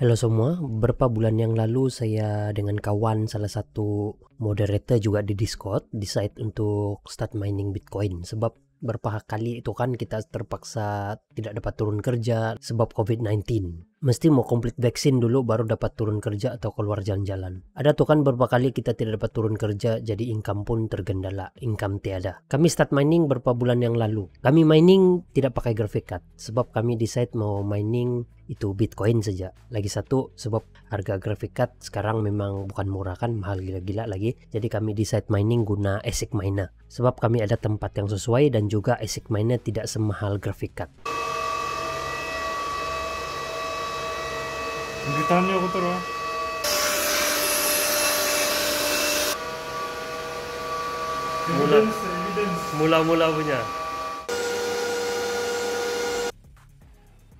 Hello semua, beberapa bulan yang lalu saya dengan kawan salah satu moderator juga di Discord decide untuk start mining Bitcoin sebab beberapa kali itu kan kita terpaksa tidak dapat turun kerja sebab COVID-19. mesti mau komplit vaksin dulu baru dapat turun kerja atau keluar jalan-jalan. Ada tuh kan berapa kali kita tidak dapat turun kerja jadi income pun tergendala, income tiada. Kami start mining berapa bulan yang lalu. Kami mining tidak pakai graphic card sebab kami decide mau mining itu Bitcoin saja. Lagi satu sebab harga graphic card sekarang memang bukan murah kan, mahal gila-gila lagi. Jadi kami decide mining guna ASIC miner sebab kami ada tempat yang sesuai dan juga ASIC miner tidak semahal graphic card. британияга которого mula mula-mula punya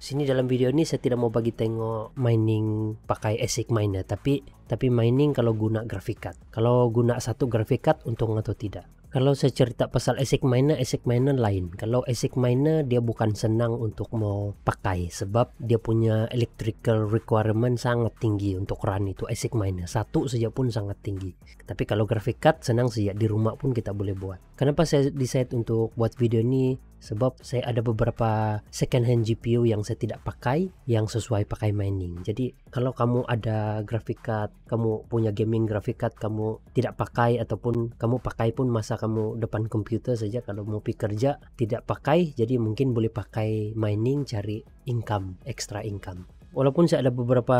sini dalam video ini saya tidak mau bagi tengok mining pakai ASIC miner tapi tapi mining kalau guna graphic card kalau guna satu graphic card untung atau tidak Kalau saya cerita pasal ASIC miner, ASIC miner lain. Kalau ASIC miner dia bukan senang untuk mau pakai sebab dia punya electrical requirement sangat tinggi untuk run itu ASIC miner. Satu saja pun sangat tinggi. Tapi kalau graphic card senang saja di rumah pun kita boleh buat. Kenapa saya decide untuk buat video ini? sebab saya ada beberapa second hand GPU yang saya tidak pakai yang sesuai pakai mining jadi kalau kamu ada graphic card kamu punya gaming graphic card kamu tidak pakai ataupun kamu pakai pun masa kamu depan komputer saja kalau mau pergi kerja tidak pakai jadi mungkin boleh pakai mining cari income extra income walaupun saya ada beberapa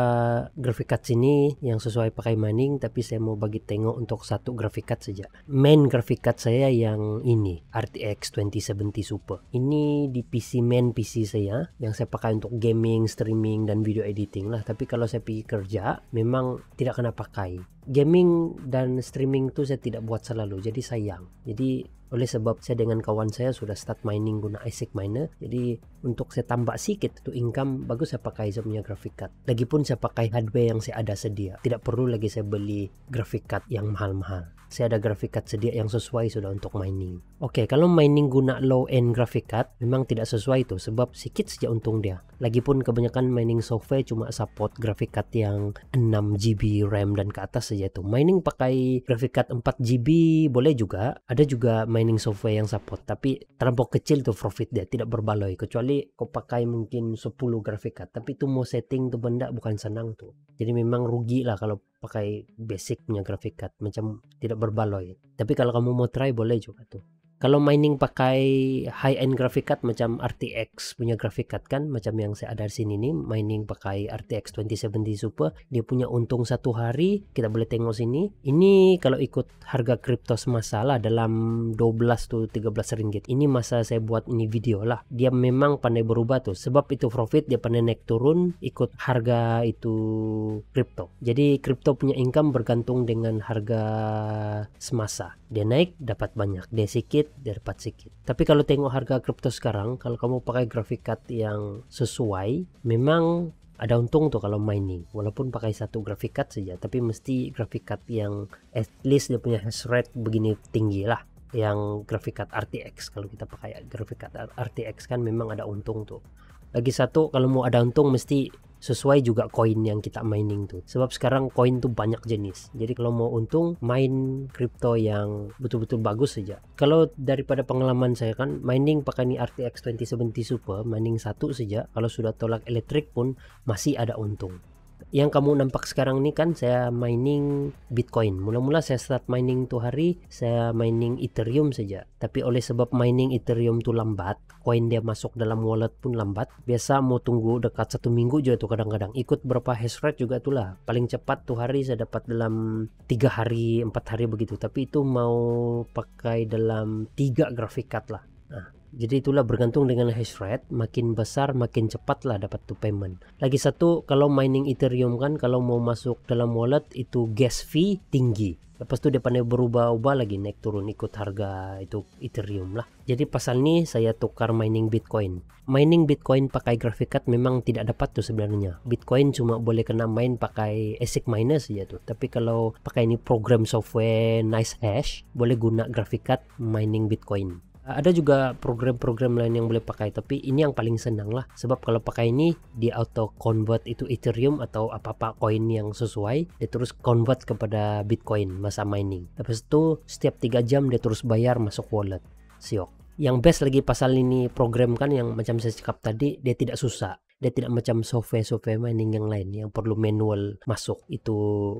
graphic card sini yang sesuai pakai mining tapi saya mau bagi tengok untuk satu graphic card saja main graphic card saya yang ini RTX 2070 Super ini di PC main PC saya yang saya pakai untuk gaming streaming dan video editing lah tapi kalau saya pergi kerja memang tidak kena pakai gaming dan streaming itu saya tidak buat selalu jadi sayang jadi oleh sebab saya dengan kawan saya sudah start mining guna ASIC miner jadi untuk saya tambah sikit itu income bagus saya pakai saya punya graphic card lagipun saya pakai hardware yang saya ada sedia tidak perlu lagi saya beli graphic card yang mahal-mahal saya ada graphic card sedia yang sesuai sudah untuk mining. Oke, kalau mining guna low end graphic card memang tidak sesuai itu sebab sedikit saja untung dia. Lagipun kebanyakan mining software cuma support graphic card yang 6 GB RAM dan ke atas saja itu. Mining pakai graphic card 4 GB boleh juga. Ada juga mining software yang support tapi terlampau kecil tuh profit dia tidak berbaloi kecuali kau pakai mungkin 10 graphic card tapi itu mau setting tuh benda bukan senang tuh. Jadi memang rugi lah kalau pakai basicnya graphic card macam tidak berbaloi tapi kalau kamu mau try boleh juga tuh kalau mining pakai high end graphic card macam RTX punya graphic card kan macam yang saya ada di sini nih mining pakai RTX 2070 Super dia punya untung satu hari kita boleh tengok sini ini kalau ikut harga kripto semasa lah dalam 12 tuh 13 ringgit ini masa saya buat ini video lah dia memang pandai berubah tuh sebab itu profit dia pandai naik turun ikut harga itu kripto jadi kripto punya income bergantung dengan harga semasa dia naik dapat banyak dia sikit dapat sedikit tapi kalau tengok harga kripto sekarang kalau kamu pakai grafik card yang sesuai memang ada untung tuh kalau mining walaupun pakai satu grafik card saja tapi mesti grafik card yang at least dia punya hash rate begini tinggi lah yang grafik card RTX kalau kita pakai grafik card RTX kan memang ada untung tuh lagi satu kalau mau ada untung mesti sesuai juga koin yang kita mining tuh. Sebab sekarang koin tuh banyak jenis. Jadi kalau mau untung main crypto yang betul-betul bagus saja. Kalau daripada pengalaman saya kan mining pakai ini RTX 2070 Super mining satu saja kalau sudah tolak elektrik pun masih ada untung yang kamu nampak sekarang ini kan saya mining Bitcoin. Mula-mula saya start mining tuh hari, saya mining Ethereum saja. Tapi oleh sebab mining Ethereum tuh lambat, koin dia masuk dalam wallet pun lambat. Biasa mau tunggu dekat satu minggu juga tuh kadang-kadang. Ikut berapa hash rate juga tuh lah. Paling cepat tuh hari saya dapat dalam tiga hari, empat hari begitu. Tapi itu mau pakai dalam tiga grafik card lah. Nah, jadi itulah bergantung dengan hash rate, makin besar makin cepat lah dapat to payment. Lagi satu, kalau mining Ethereum kan kalau mau masuk dalam wallet itu gas fee tinggi. Lepas tu dia pandai berubah-ubah lagi naik turun ikut harga itu Ethereum lah. Jadi pasal ini saya tukar mining Bitcoin. Mining Bitcoin pakai graphic card memang tidak dapat tuh sebenarnya. Bitcoin cuma boleh kena main pakai ASIC miner saja tuh. Tapi kalau pakai ini program software Nice Hash boleh guna graphic card mining Bitcoin. Eh, ada juga program-program lain yang boleh pakai, tapi ini yang paling senang lah. Sebab kalau pakai ini, di auto convert itu Ethereum atau apa-apa koin yang sesuai, dia terus convert kepada Bitcoin masa mining. Tapi itu setiap 3 jam dia terus bayar masuk wallet. Siok. Yang best lagi pasal ini program kan yang macam saya cakap tadi, dia tidak susah dia tidak macam software-software mining yang lain yang perlu manual masuk itu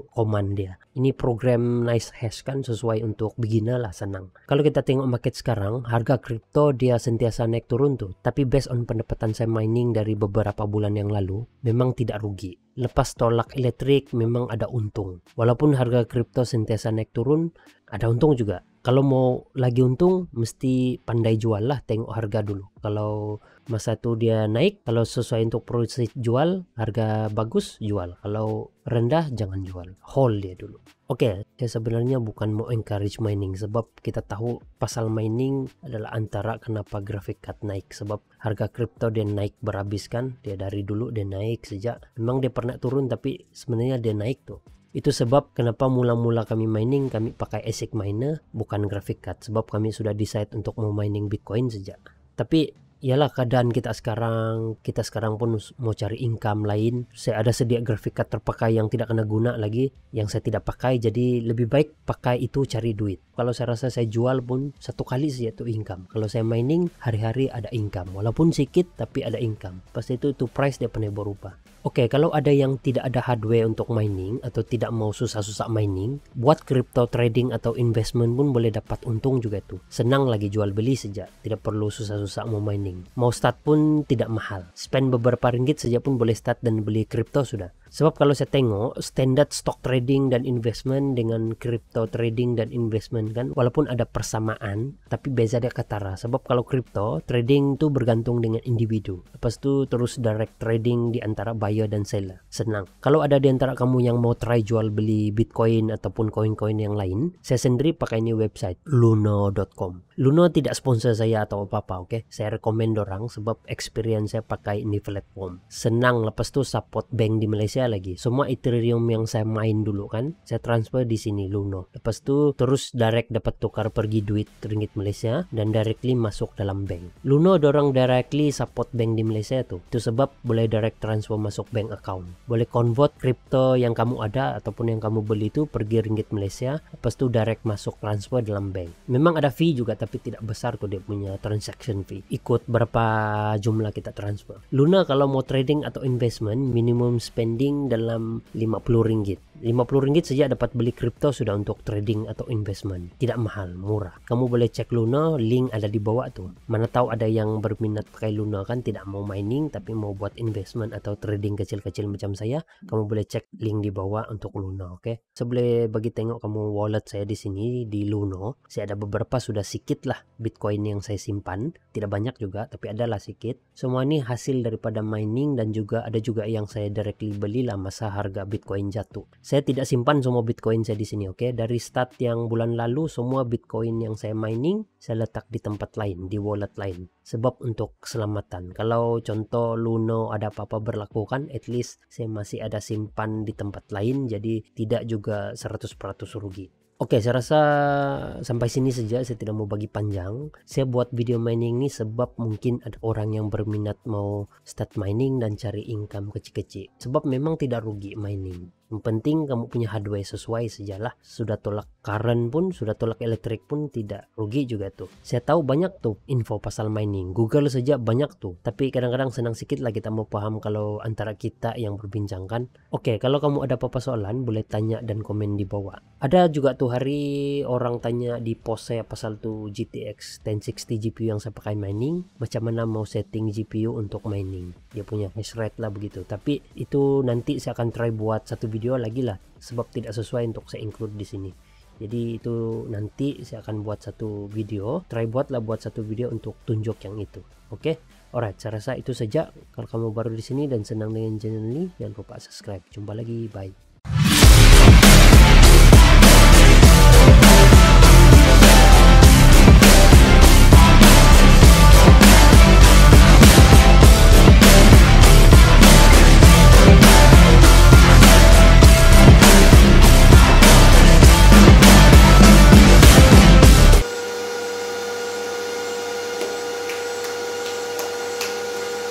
command dia ini program nice hash kan sesuai untuk beginner lah senang kalau kita tengok market sekarang harga kripto dia sentiasa naik turun tuh tapi based on pendapatan saya mining dari beberapa bulan yang lalu memang tidak rugi lepas tolak elektrik memang ada untung walaupun harga kripto sentiasa naik turun ada untung juga kalau mau lagi untung mesti pandai jual lah tengok harga dulu kalau masa itu dia naik kalau sesuai untuk produksi jual harga bagus jual kalau rendah jangan jual hold dia dulu oke okay, saya sebenarnya bukan mau encourage mining sebab kita tahu pasal mining adalah antara kenapa grafik card naik sebab harga kripto dia naik berhabis kan dia dari dulu dia naik sejak memang dia pernah turun tapi sebenarnya dia naik tuh itu sebab kenapa mula-mula kami mining kami pakai ASIC miner bukan graphic card sebab kami sudah decide untuk mau mining Bitcoin sejak. Tapi ialah keadaan kita sekarang kita sekarang pun mau cari income lain saya ada sedia grafik card terpakai yang tidak kena guna lagi yang saya tidak pakai jadi lebih baik pakai itu cari duit kalau saya rasa saya jual pun satu kali saja itu income kalau saya mining hari-hari ada income walaupun sedikit tapi ada income pasti itu itu price dia pernah berubah Oke, okay, kalau ada yang tidak ada hardware untuk mining atau tidak mau susah-susah mining, buat crypto trading atau investment pun boleh dapat untung juga tuh. Senang lagi jual beli saja, tidak perlu susah-susah mau mining. Mau start pun tidak mahal. Spend beberapa ringgit saja pun boleh start dan beli crypto sudah. Sebab kalau saya tengok standar stock trading dan investment dengan crypto trading dan investment kan walaupun ada persamaan tapi beza dia ketara. Sebab kalau crypto trading tu bergantung dengan individu. Lepas tu terus direct trading di antara buyer dan seller. Senang. Kalau ada di antara kamu yang mau try jual beli Bitcoin ataupun koin-koin yang lain, saya sendiri pakai ini website luno.com. Luno tidak sponsor saya atau apa-apa, oke? okay? Saya rekomend orang sebab experience saya pakai ini platform. Senang lepas tu support bank di Malaysia Indonesia lagi. Semua Ethereum yang saya main dulu kan, saya transfer di sini Luno. Lepas itu terus direct dapat tukar pergi duit ringgit Malaysia dan directly masuk dalam bank. Luno dorong directly support bank di Malaysia tuh. Itu sebab boleh direct transfer masuk bank account. Boleh convert crypto yang kamu ada ataupun yang kamu beli itu pergi ringgit Malaysia, lepas itu direct masuk transfer dalam bank. Memang ada fee juga tapi tidak besar kok dia punya transaction fee. Ikut berapa jumlah kita transfer. Luna kalau mau trading atau investment minimum spending dalam 50 ringgit 50 ringgit saja dapat beli kripto sudah untuk trading atau investment. Tidak mahal, murah. Kamu boleh cek Luna, link ada di bawah tuh. Mana tahu ada yang berminat pakai Luna kan tidak mau mining tapi mau buat investment atau trading kecil-kecil macam saya, kamu boleh cek link di bawah untuk Luna, oke? Okay? Saya boleh bagi tengok kamu wallet saya di sini di Luna. Saya ada beberapa sudah sikit lah Bitcoin yang saya simpan, tidak banyak juga tapi adalah sikit. Semua ini hasil daripada mining dan juga ada juga yang saya directly beli lah masa harga Bitcoin jatuh saya tidak simpan semua Bitcoin saya di sini, oke? Okay? Dari start yang bulan lalu, semua Bitcoin yang saya mining, saya letak di tempat lain, di wallet lain. Sebab untuk keselamatan. Kalau contoh Luno ada apa-apa berlaku kan, at least saya masih ada simpan di tempat lain, jadi tidak juga 100% rugi. Oke, okay, saya rasa sampai sini saja. Saya tidak mau bagi panjang. Saya buat video mining ini sebab mungkin ada orang yang berminat mau start mining dan cari income kecil-kecil. Sebab memang tidak rugi mining. Yang penting kamu punya hardware sesuai sejalah. Sudah tolak current pun, sudah tolak elektrik pun tidak rugi juga tuh. Saya tahu banyak tuh info pasal mining. Google saja banyak tuh. Tapi kadang-kadang senang sedikit lah kita mau paham kalau antara kita yang berbincangkan. Oke, okay, kalau kamu ada apa-apa soalan boleh tanya dan komen di bawah. Ada juga tuh hari orang tanya di post saya pasal tuh GTX 1060 GPU yang saya pakai mining. Macam mana mau setting GPU untuk mining. Dia punya hash rate lah begitu. Tapi itu nanti saya akan try buat satu video video lagi lah sebab tidak sesuai untuk saya include di sini jadi itu nanti saya akan buat satu video try buatlah buat satu video untuk tunjuk yang itu oke okay? alright saya rasa itu saja kalau kamu baru di sini dan senang dengan channel ini jangan lupa subscribe jumpa lagi bye